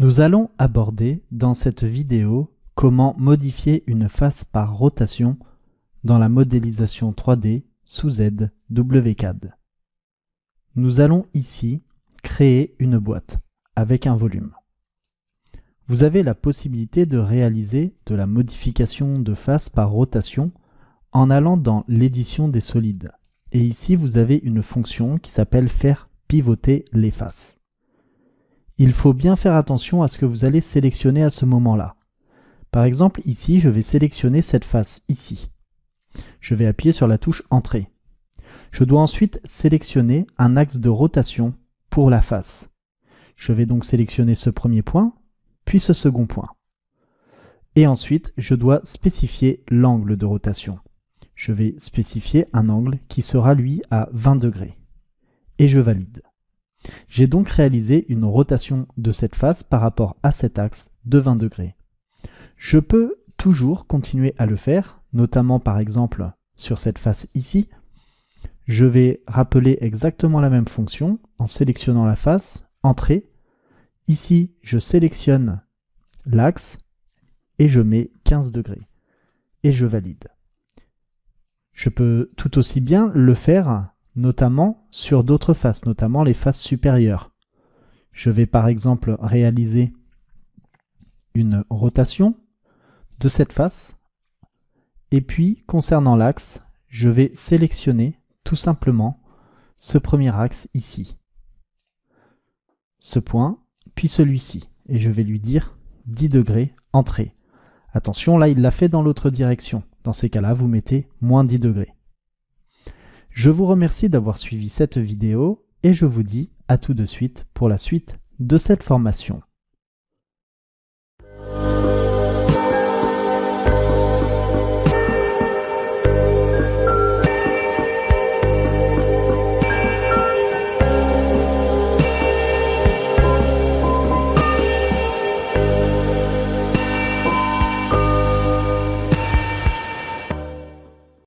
Nous allons aborder dans cette vidéo comment modifier une face par rotation dans la modélisation 3D sous ZWCAD. Nous allons ici créer une boîte avec un volume. Vous avez la possibilité de réaliser de la modification de face par rotation en allant dans l'édition des solides. Et ici, vous avez une fonction qui s'appelle faire pivoter les faces il faut bien faire attention à ce que vous allez sélectionner à ce moment-là. Par exemple, ici, je vais sélectionner cette face ici. Je vais appuyer sur la touche Entrée. Je dois ensuite sélectionner un axe de rotation pour la face. Je vais donc sélectionner ce premier point, puis ce second point. Et ensuite, je dois spécifier l'angle de rotation. Je vais spécifier un angle qui sera lui à 20 degrés. Et je valide. J'ai donc réalisé une rotation de cette face par rapport à cet axe de 20 degrés. Je peux toujours continuer à le faire, notamment par exemple sur cette face ici. Je vais rappeler exactement la même fonction en sélectionnant la face, Entrée. Ici, je sélectionne l'axe et je mets 15 degrés. Et je valide. Je peux tout aussi bien le faire notamment sur d'autres faces, notamment les faces supérieures. Je vais par exemple réaliser une rotation de cette face. Et puis, concernant l'axe, je vais sélectionner tout simplement ce premier axe ici. Ce point, puis celui-ci. Et je vais lui dire 10 degrés entrée. Attention, là, il l'a fait dans l'autre direction. Dans ces cas-là, vous mettez moins 10 degrés. Je vous remercie d'avoir suivi cette vidéo et je vous dis à tout de suite pour la suite de cette formation.